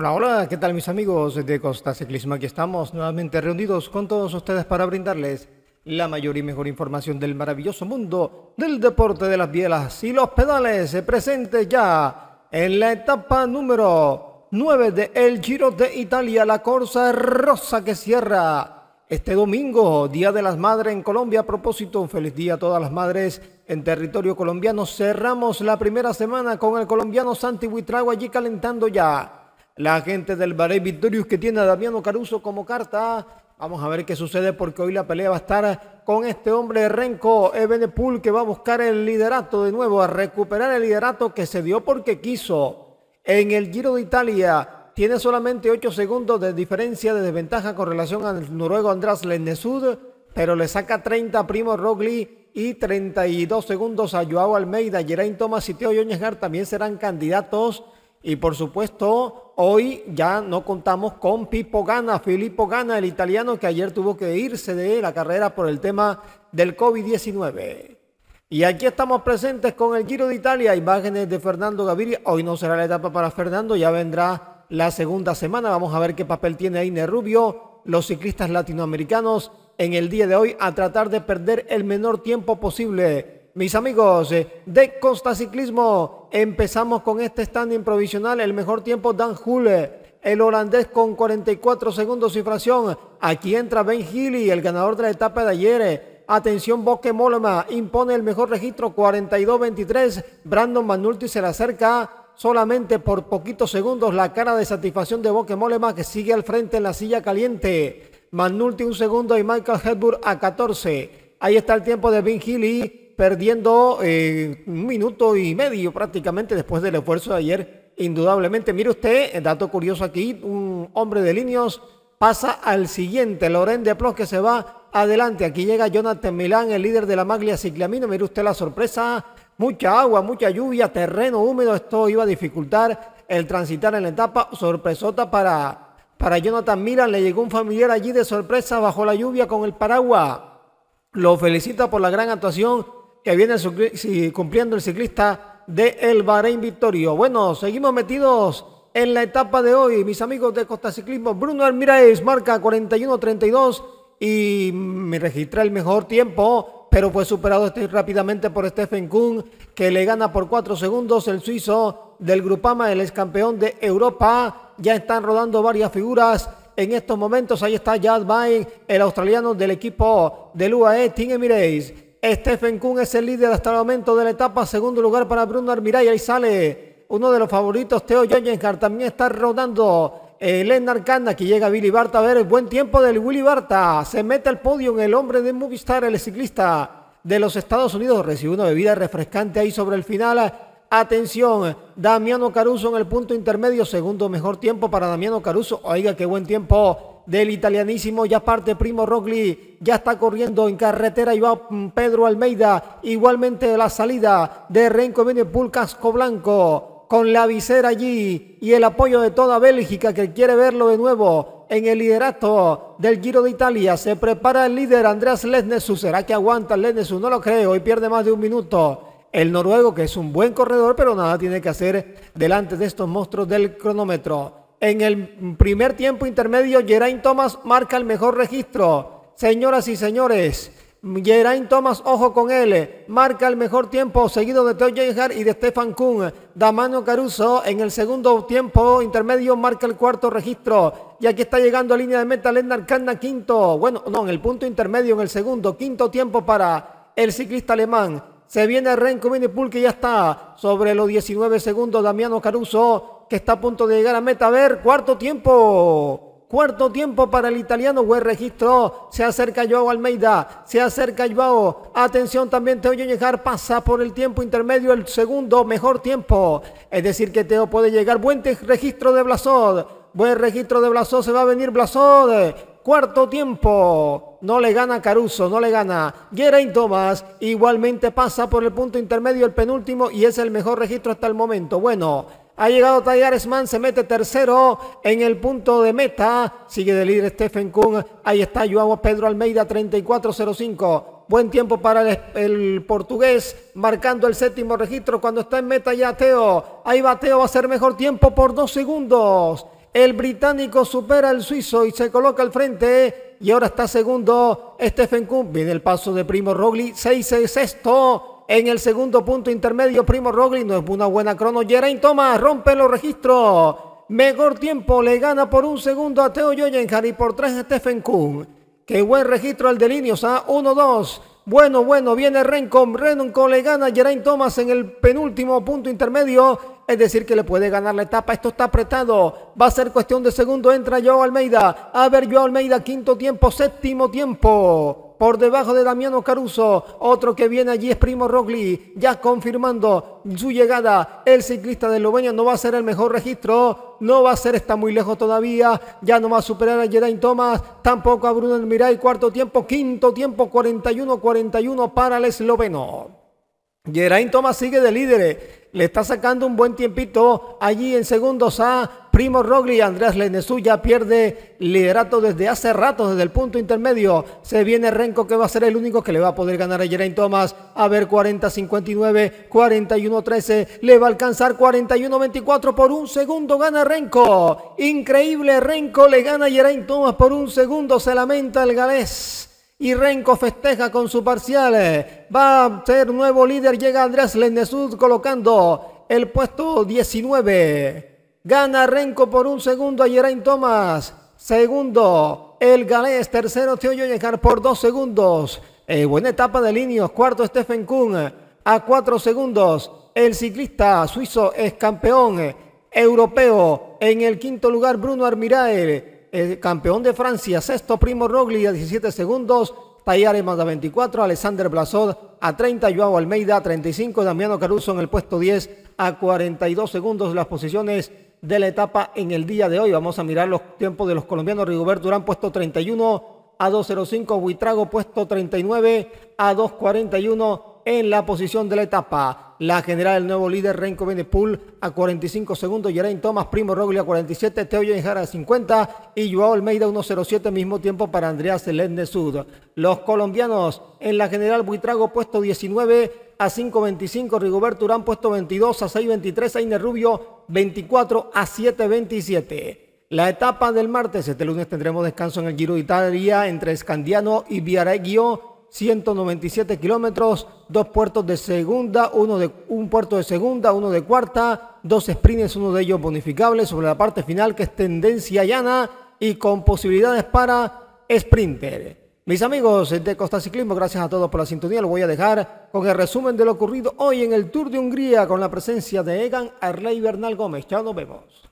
Hola, hola, ¿qué tal mis amigos de Costa Ciclismo? Aquí estamos nuevamente reunidos con todos ustedes para brindarles la mayor y mejor información del maravilloso mundo del deporte de las bielas y los pedales eh, presentes ya en la etapa número 9 de El Giro de Italia, la Corsa Rosa que cierra este domingo, Día de las Madres en Colombia. A propósito, un feliz día a todas las madres en territorio colombiano. Cerramos la primera semana con el colombiano Santi Buitrago allí calentando ya la gente del Barey Victorious que tiene a Damiano Caruso como carta. Vamos a ver qué sucede porque hoy la pelea va a estar con este hombre Renko Pool, que va a buscar el liderato de nuevo, a recuperar el liderato que se dio porque quiso en el Giro de Italia. Tiene solamente 8 segundos de diferencia de desventaja con relación al noruego András Lennesud, pero le saca 30 a Primo Rogli y 32 segundos a Joao Almeida. Geraint Thomas y Teo Yoñezgar también serán candidatos y por supuesto, hoy ya no contamos con Pipo Gana, Filippo Gana, el italiano que ayer tuvo que irse de la carrera por el tema del COVID-19. Y aquí estamos presentes con el Giro de Italia, imágenes de Fernando Gaviria. Hoy no será la etapa para Fernando, ya vendrá la segunda semana. Vamos a ver qué papel tiene Aine Rubio, los ciclistas latinoamericanos en el día de hoy a tratar de perder el menor tiempo posible mis amigos eh, de Costa Ciclismo, empezamos con este standing provisional. El mejor tiempo, Dan Hule. El holandés con 44 segundos cifración. Aquí entra Ben Healy, el ganador de la etapa de ayer. Eh. Atención, Boque Molema impone el mejor registro, 42-23. Brandon Manulti se le acerca solamente por poquitos segundos la cara de satisfacción de Boque Molema que sigue al frente en la silla caliente. Manulti un segundo y Michael Hedburg a 14. Ahí está el tiempo de Ben Healy perdiendo eh, un minuto y medio prácticamente después del esfuerzo de ayer. Indudablemente, mire usted, eh, dato curioso aquí, un hombre de líneas pasa al siguiente, Loren de Plos que se va adelante. Aquí llega Jonathan Milán, el líder de la Maglia Ciclamino. Mire usted la sorpresa, mucha agua, mucha lluvia, terreno húmedo. Esto iba a dificultar el transitar en la etapa. Sorpresota para, para Jonathan Milan Le llegó un familiar allí de sorpresa bajo la lluvia con el paraguas. Lo felicita por la gran actuación que viene cumpliendo el ciclista de El Bahrein Victorio. Bueno, seguimos metidos en la etapa de hoy, mis amigos de Costa Ciclismo. Bruno Almirez marca 41-32 y me registra el mejor tiempo, pero fue superado este, rápidamente por Stephen Kuhn, que le gana por 4 segundos el suizo del Grupama, el ex campeón de Europa. Ya están rodando varias figuras en estos momentos. Ahí está Jad Bain, el australiano del equipo del UAE Tim Emirates. Stephen Kuhn es el líder hasta el momento de la etapa. Segundo lugar para Bruno y Ahí sale uno de los favoritos, Teo Jongenhardt. También está rodando eh, lennard aquí que llega Billy Barta. A ver, el buen tiempo del Willy Barta. Se mete al podio el hombre de Movistar, el ciclista de los Estados Unidos. Recibe una bebida refrescante ahí sobre el final. Atención, Damiano Caruso en el punto intermedio. Segundo mejor tiempo para Damiano Caruso. Oiga, qué buen tiempo del italianísimo, ya parte Primo Rogli, ya está corriendo en carretera y va Pedro Almeida, igualmente la salida de Renko viene Pul Casco Blanco, con la visera allí y el apoyo de toda Bélgica que quiere verlo de nuevo en el liderato del Giro de Italia, se prepara el líder Andreas Lesnesu, ¿será que aguanta Lesnesu? No lo creo y pierde más de un minuto el noruego que es un buen corredor pero nada tiene que hacer delante de estos monstruos del cronómetro. En el primer tiempo intermedio, Geraint Thomas marca el mejor registro. Señoras y señores, Geraint Thomas, ojo con él, marca el mejor tiempo, seguido de Theo y de Stefan Kuhn. Damiano Caruso en el segundo tiempo intermedio marca el cuarto registro. Y aquí está llegando a línea de meta Lennart Canda quinto. Bueno, no, en el punto intermedio, en el segundo, quinto tiempo para el ciclista alemán. Se viene Renko Minipul que ya está sobre los 19 segundos. Damiano Caruso que está a punto de llegar a meta. A ver, cuarto tiempo. Cuarto tiempo para el italiano. Buen registro. Se acerca Joao Almeida. Se acerca Joao. Atención también Teo llegar. Pasa por el tiempo intermedio. El segundo mejor tiempo. Es decir que Teo puede llegar. Buen registro de Blasod. Buen registro de Blasod. Se va a venir Blasod. Cuarto tiempo. No le gana Caruso, no le gana. Geraint Thomas igualmente pasa por el punto intermedio, el penúltimo, y es el mejor registro hasta el momento. Bueno, ha llegado Tallares Man, se mete tercero en el punto de meta. Sigue de líder Stephen Kuhn. Ahí está Joao Pedro Almeida, 3405. Buen tiempo para el, portugués, marcando el séptimo registro cuando está en meta ya Teo. Ahí va va a ser mejor tiempo por dos segundos. El británico supera al suizo y se coloca al frente. Y ahora está segundo Stephen Kuhn. Viene el paso de Primo Rogli, 6 sexto. En el segundo punto intermedio, Primo Roglic no es una buena crono. Geraint Thomas rompe los registros. Mejor tiempo le gana por un segundo a Teo en y por tres a Stephen Kuhn. Qué buen registro al de Linios ¿ah? a 1 Bueno, bueno, viene Rencom. Rencom le gana a Geraint Thomas en el penúltimo punto intermedio. Es decir, que le puede ganar la etapa. Esto está apretado. Va a ser cuestión de segundo. Entra Joao Almeida. A ver, Joao Almeida, quinto tiempo, séptimo tiempo por debajo de Damiano Caruso. Otro que viene allí es Primo Rogli, ya confirmando su llegada. El ciclista de Eslovenia no va a ser el mejor registro, no va a ser, está muy lejos todavía. Ya no va a superar a Geraint Thomas, tampoco a Bruno Mirai. Cuarto tiempo, quinto tiempo, 41-41 para el esloveno. Geraint Thomas sigue de líder. Le está sacando un buen tiempito allí en segundos a Primo Rogli. Andrés Lenesú ya pierde liderato desde hace rato, desde el punto intermedio. Se viene Renko que va a ser el único que le va a poder ganar a Geraint Thomas. A ver, 40-59, 41-13. Le va a alcanzar 41-24 por un segundo. Gana Renko. Increíble, Renko le gana a Geraint Thomas por un segundo. Se lamenta el galés. Y Renko festeja con su parcial. Va a ser nuevo líder. Llega Andrés Lennesud colocando el puesto 19. Gana Renko por un segundo a Geraint Thomas. Segundo, el galés. Tercero, Tio llegar por dos segundos. Eh, buena etapa de líneas. Cuarto, Stephen Kuhn a cuatro segundos. El ciclista suizo es campeón europeo. En el quinto lugar, Bruno Armirael el campeón de Francia, sexto Primo Rogli, a 17 segundos, tayare más a 24, Alexander Blasod a 30, Joao Almeida a 35, Damiano Caruso en el puesto 10 a 42 segundos las posiciones de la etapa en el día de hoy. Vamos a mirar los tiempos de los colombianos. Rigobert Durán puesto 31 a 2.05, Huitrago puesto 39 a 2.41, en la posición de la etapa. La general, el nuevo líder, Renko Benepul a 45 segundos, Geraint Thomas, Primo Rogli a 47, Teo Jara a 50 y Joao Almeida 1.07, mismo tiempo para Andrea de Sud. Los colombianos en la general, Buitrago puesto 19, a 5.25, Rigoberto Urán puesto 22 a 6.23, Aine Rubio 24 a 7.27. La etapa del martes, este lunes tendremos descanso en el Giro de Italia entre Escandiano y Viareggio 197 kilómetros, dos puertos de segunda, uno de, un puerto de segunda, uno de cuarta, dos sprints, uno de ellos bonificable sobre la parte final que es tendencia llana y con posibilidades para sprinter. Mis amigos de Costa Ciclismo, gracias a todos por la sintonía. Lo voy a dejar con el resumen de lo ocurrido hoy en el Tour de Hungría con la presencia de Egan Arley Bernal Gómez. Ya nos vemos.